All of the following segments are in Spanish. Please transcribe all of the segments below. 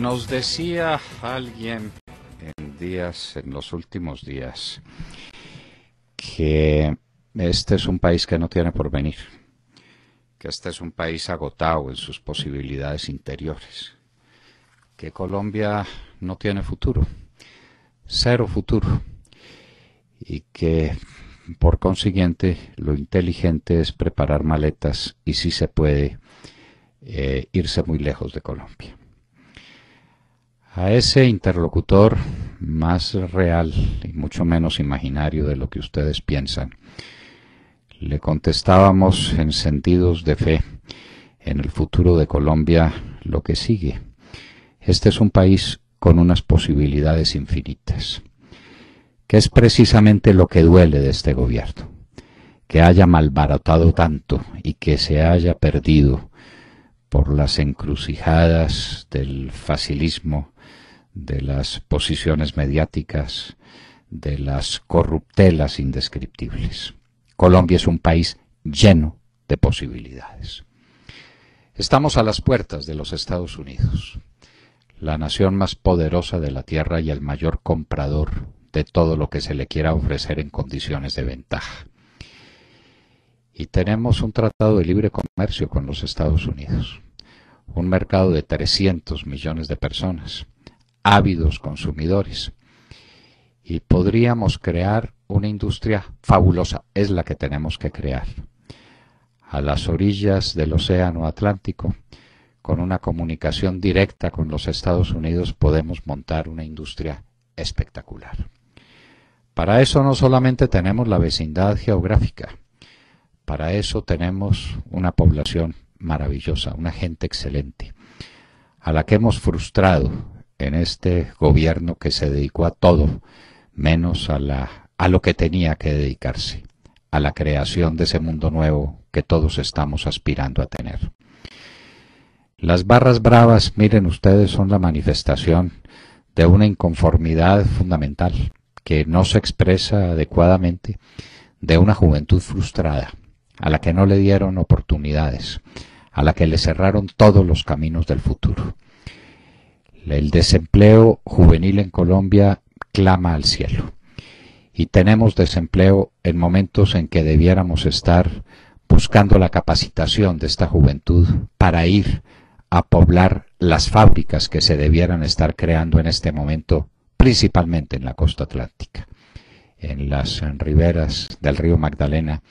Nos decía alguien en días, en los últimos días, que este es un país que no tiene porvenir, que este es un país agotado en sus posibilidades interiores, que Colombia no tiene futuro, cero futuro, y que por consiguiente lo inteligente es preparar maletas y si se puede eh, irse muy lejos de Colombia a ese interlocutor más real y mucho menos imaginario de lo que ustedes piensan. Le contestábamos en sentidos de fe en el futuro de Colombia lo que sigue. Este es un país con unas posibilidades infinitas, que es precisamente lo que duele de este gobierno, que haya malbaratado tanto y que se haya perdido por las encrucijadas del facilismo, de las posiciones mediáticas, de las corruptelas indescriptibles. Colombia es un país lleno de posibilidades. Estamos a las puertas de los Estados Unidos, la nación más poderosa de la Tierra y el mayor comprador de todo lo que se le quiera ofrecer en condiciones de ventaja. Y tenemos un tratado de libre comercio con los Estados Unidos, un mercado de 300 millones de personas, ávidos consumidores. Y podríamos crear una industria fabulosa, es la que tenemos que crear, a las orillas del Océano Atlántico, con una comunicación directa con los Estados Unidos podemos montar una industria espectacular. Para eso no solamente tenemos la vecindad geográfica, para eso tenemos una población maravillosa, una gente excelente, a la que hemos frustrado en este gobierno que se dedicó a todo, menos a, a lo que tenía que dedicarse, a la creación de ese mundo nuevo que todos estamos aspirando a tener. Las barras bravas, miren ustedes, son la manifestación de una inconformidad fundamental que no se expresa adecuadamente de una juventud frustrada, a la que no le dieron oportunidades, a la que le cerraron todos los caminos del futuro. El desempleo juvenil en Colombia clama al cielo y tenemos desempleo en momentos en que debiéramos estar buscando la capacitación de esta juventud para ir a poblar las fábricas que se debieran estar creando en este momento, principalmente en la costa atlántica, en las riberas del río Magdalena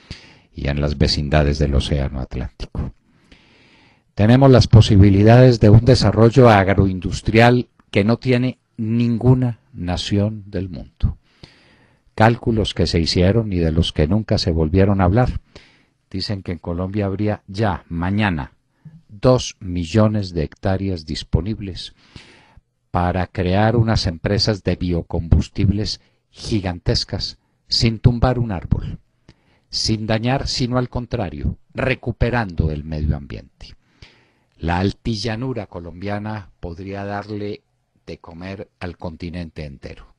y en las vecindades del Océano Atlántico tenemos las posibilidades de un desarrollo agroindustrial que no tiene ninguna nación del mundo. Cálculos que se hicieron y de los que nunca se volvieron a hablar. Dicen que en Colombia habría ya mañana dos millones de hectáreas disponibles para crear unas empresas de biocombustibles gigantescas sin tumbar un árbol, sin dañar, sino al contrario, recuperando el medio ambiente. La altillanura colombiana podría darle de comer al continente entero.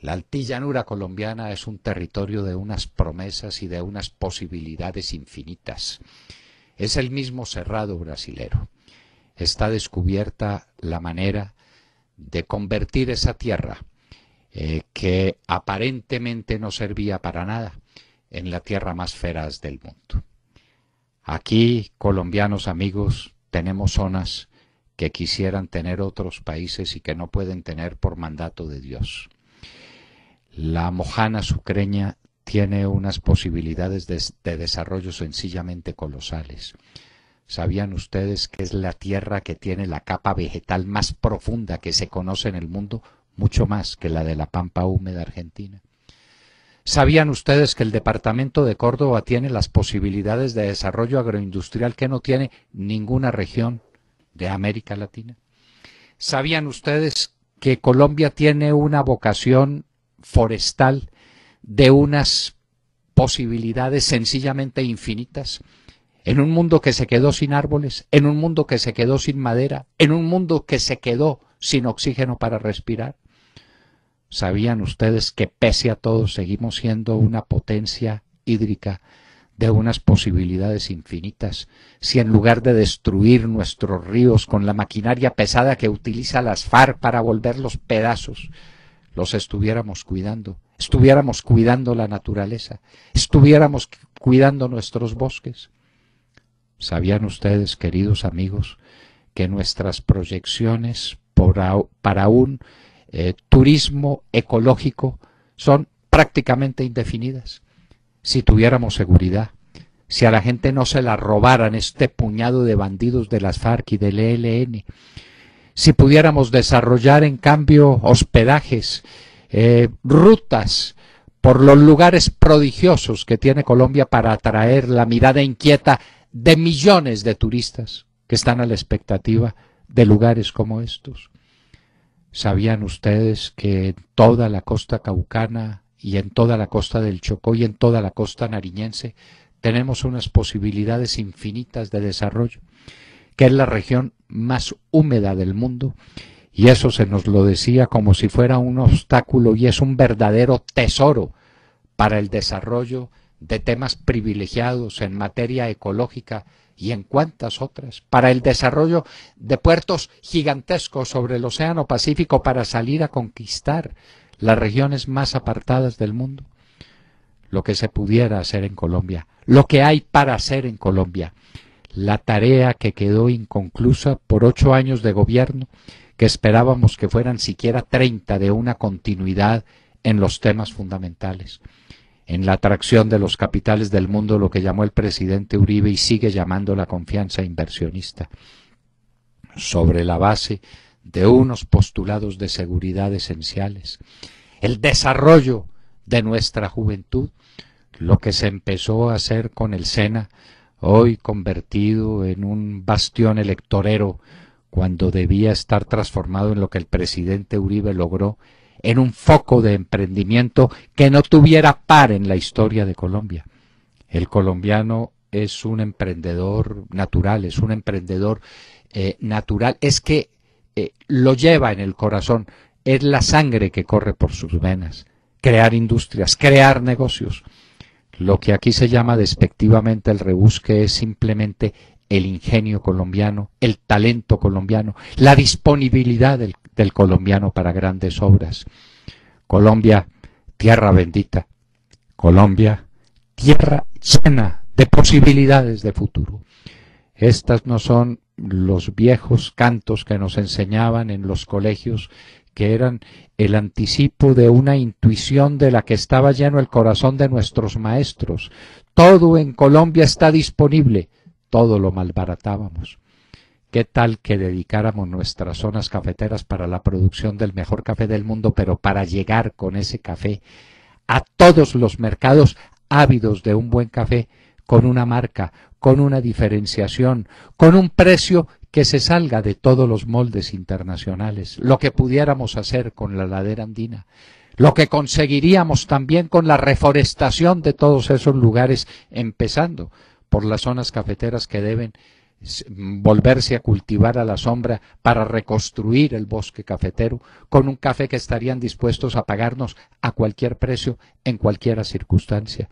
La altillanura colombiana es un territorio de unas promesas y de unas posibilidades infinitas. Es el mismo cerrado brasilero. Está descubierta la manera de convertir esa tierra, eh, que aparentemente no servía para nada, en la tierra más feraz del mundo. Aquí, colombianos amigos, tenemos zonas que quisieran tener otros países y que no pueden tener por mandato de Dios. La mojana sucreña tiene unas posibilidades de, de, desarrollo sencillamente colosales. ¿Sabían ustedes que es la tierra que tiene la capa vegetal más profunda que se conoce en el mundo, mucho más que la de la pampa húmeda argentina? ¿Sabían ustedes que el departamento de Córdoba tiene las posibilidades de desarrollo agroindustrial que no tiene ninguna región de América Latina? ¿Sabían ustedes que Colombia tiene una vocación forestal de unas posibilidades sencillamente infinitas? En un mundo que se quedó sin árboles, en un mundo que se quedó sin madera, en un mundo que se quedó sin oxígeno para respirar. ¿Sabían ustedes que pese a todo seguimos siendo una potencia hídrica de unas posibilidades infinitas? Si en lugar de destruir nuestros ríos con la maquinaria pesada que utiliza las FARC para volverlos pedazos, los estuviéramos cuidando, estuviéramos cuidando la naturaleza, estuviéramos cuidando nuestros bosques. ¿Sabían ustedes, queridos amigos, que nuestras proyecciones para un eh, turismo ecológico son prácticamente indefinidas. Si tuviéramos seguridad, si a la gente no se la robaran este puñado de bandidos de las FARC y del ELN, si pudiéramos desarrollar en cambio hospedajes, eh, rutas por los lugares prodigiosos que tiene Colombia para atraer la mirada inquieta de millones de turistas que están a la expectativa de lugares como estos. ¿Sabían ustedes que en toda la costa caucana y en toda la costa del Chocó y en toda la costa nariñense tenemos unas posibilidades infinitas de desarrollo? Que es la región más húmeda del mundo y eso se nos lo decía como si fuera un obstáculo y es un verdadero tesoro para el desarrollo de temas privilegiados en materia ecológica y en cuántas otras, para el desarrollo de puertos gigantescos sobre el Océano Pacífico para salir a conquistar las regiones más apartadas del mundo. Lo que se pudiera hacer en Colombia, lo que hay para hacer en Colombia, la tarea que quedó inconclusa por ocho años de gobierno, que esperábamos que fueran siquiera treinta de una continuidad en los temas fundamentales en la atracción de los capitales del mundo, lo que llamó el presidente Uribe y sigue llamando la confianza inversionista, sobre la base de unos postulados de seguridad esenciales, el desarrollo de nuestra juventud, lo que se empezó a hacer con el SENA, hoy convertido en un bastión electorero, cuando debía estar transformado en lo que el presidente Uribe logró en un foco de emprendimiento que no tuviera par en la historia de Colombia. El colombiano es un emprendedor natural, es un emprendedor eh, natural, es que eh, lo lleva en el corazón, es la sangre que corre por sus venas, crear industrias, crear negocios. Lo que aquí se llama despectivamente el rebusque es simplemente el ingenio colombiano, el talento colombiano, la disponibilidad del del colombiano para grandes obras. Colombia, tierra bendita. Colombia, tierra llena de posibilidades de futuro. Estas no son los viejos cantos que nos enseñaban en los colegios, que eran el anticipo de una intuición de la que estaba lleno el corazón de nuestros maestros. Todo en Colombia está disponible, todo lo malbaratábamos. ¿Qué tal que dedicáramos nuestras zonas cafeteras para la producción del mejor café del mundo, pero para llegar con ese café a todos los mercados ávidos de un buen café, con una marca, con una diferenciación, con un precio que se salga de todos los moldes internacionales, lo que pudiéramos hacer con la ladera andina, lo que conseguiríamos también con la reforestación de todos esos lugares, empezando por las zonas cafeteras que deben volverse a cultivar a la sombra para reconstruir el bosque cafetero con un café que estarían dispuestos a pagarnos a cualquier precio en cualquier circunstancia.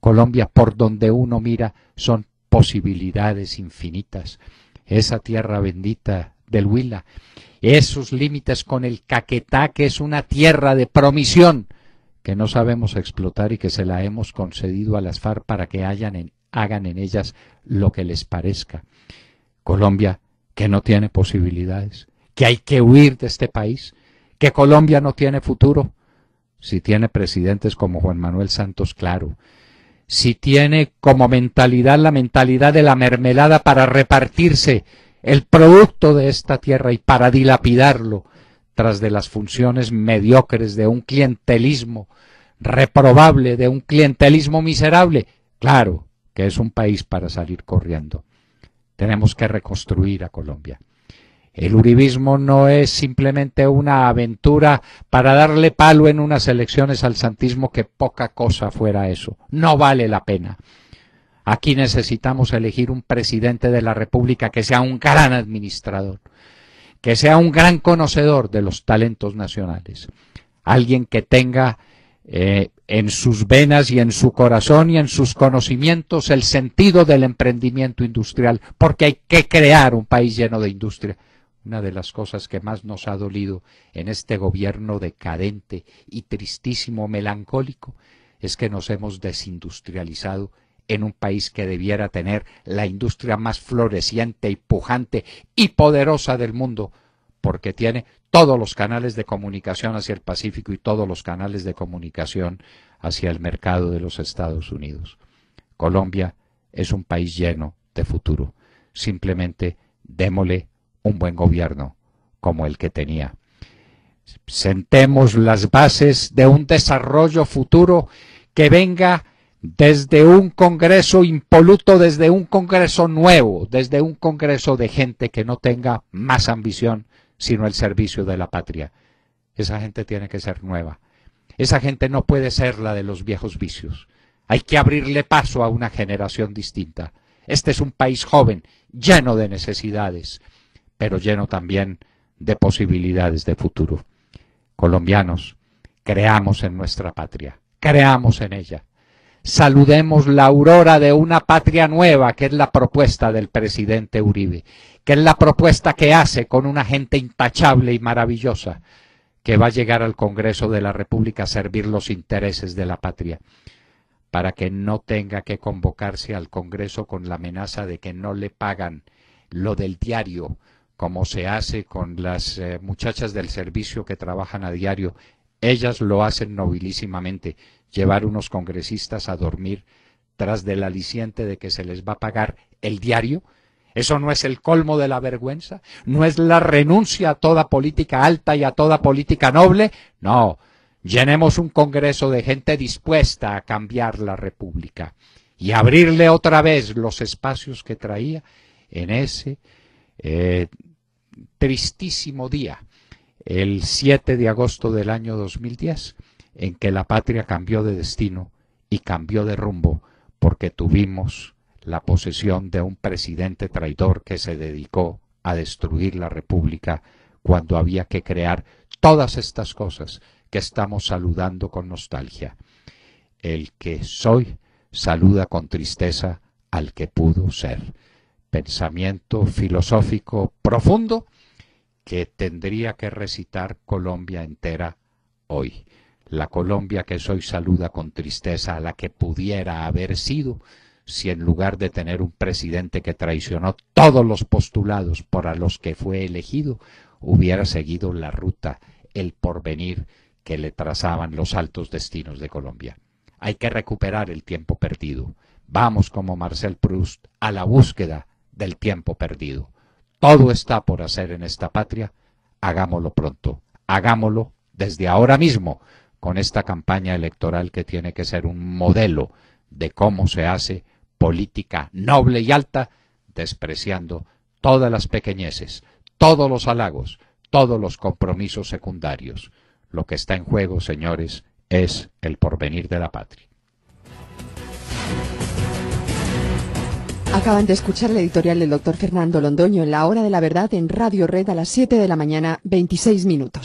Colombia, por donde uno mira, son posibilidades infinitas. Esa tierra bendita del Huila, esos límites con el Caquetá, que es una tierra de promisión que no sabemos explotar y que se la hemos concedido a las far para que hayan en hagan en ellas lo que les parezca. Colombia, que no tiene posibilidades, que hay que huir de este país, que Colombia no tiene futuro, si tiene presidentes como Juan Manuel Santos Claro, si tiene como mentalidad la mentalidad de la mermelada para repartirse el producto de esta tierra y para dilapidarlo tras de las funciones mediocres de un clientelismo reprobable, de un clientelismo miserable. Claro, que es un país para salir corriendo. Tenemos que reconstruir a Colombia. El uribismo no es simplemente una aventura para darle palo en unas elecciones al santismo que poca cosa fuera eso. No vale la pena. Aquí necesitamos elegir un presidente de la República que sea un gran administrador, que sea un gran conocedor de los talentos nacionales, alguien que tenga eh, en sus venas y en su corazón y en sus conocimientos el sentido del emprendimiento industrial, porque hay que crear un país lleno de industria. Una de las cosas que más nos ha dolido en este gobierno decadente y tristísimo melancólico es que nos hemos desindustrializado en un país que debiera tener la industria más floreciente y pujante y poderosa del mundo, porque tiene todos los canales de comunicación hacia el Pacífico y todos los canales de comunicación hacia el mercado de los Estados Unidos. Colombia es un país lleno de futuro. Simplemente démosle un buen gobierno como el que tenía. Sentemos las bases de un desarrollo futuro que venga desde un Congreso impoluto, desde un Congreso nuevo, desde un Congreso de gente que no tenga más ambición sino el servicio de la patria. Esa gente tiene que ser nueva. Esa gente no puede ser la de los viejos vicios. Hay que abrirle paso a una generación distinta. Este es un país joven, lleno de necesidades, pero lleno también de posibilidades de futuro. Colombianos, creamos en nuestra patria, creamos en ella saludemos la aurora de una patria nueva, que es la propuesta del presidente Uribe, que es la propuesta que hace con una gente intachable y maravillosa que va a llegar al Congreso de la República a servir los intereses de la patria, para que no tenga que convocarse al Congreso con la amenaza de que no le pagan lo del diario, como se hace con las eh, muchachas del servicio que trabajan a diario. Ellas lo hacen nobilísimamente llevar unos congresistas a dormir tras del aliciente de que se les va a pagar el diario? ¿Eso no es el colmo de la vergüenza? ¿No es la renuncia a toda política alta y a toda política noble? No, llenemos un Congreso de gente dispuesta a cambiar la República y abrirle otra vez los espacios que traía en ese eh, tristísimo día, el 7 de agosto del año 2010, en que la patria cambió de destino y cambió de rumbo porque tuvimos la posesión de un presidente traidor que se dedicó a destruir la República cuando había que crear todas estas cosas que estamos saludando con nostalgia. El que soy saluda con tristeza al que pudo ser. Pensamiento filosófico profundo que tendría que recitar Colombia entera hoy. La Colombia que soy saluda con tristeza a la que pudiera haber sido si en lugar de tener un presidente que traicionó todos los postulados para los que fue elegido, hubiera seguido la ruta, el porvenir que le trazaban los altos destinos de Colombia. Hay que recuperar el tiempo perdido. Vamos como Marcel Proust a la búsqueda del tiempo perdido. Todo está por hacer en esta patria. Hagámoslo pronto. Hagámoslo desde ahora mismo con esta campaña electoral que tiene que ser un modelo de cómo se hace política noble y alta, despreciando todas las pequeñeces, todos los halagos, todos los compromisos secundarios. Lo que está en juego, señores, es el porvenir de la patria. Acaban de escuchar la editorial del doctor Fernando Londoño en la hora de la verdad en Radio Red a las 7 de la mañana, 26 minutos.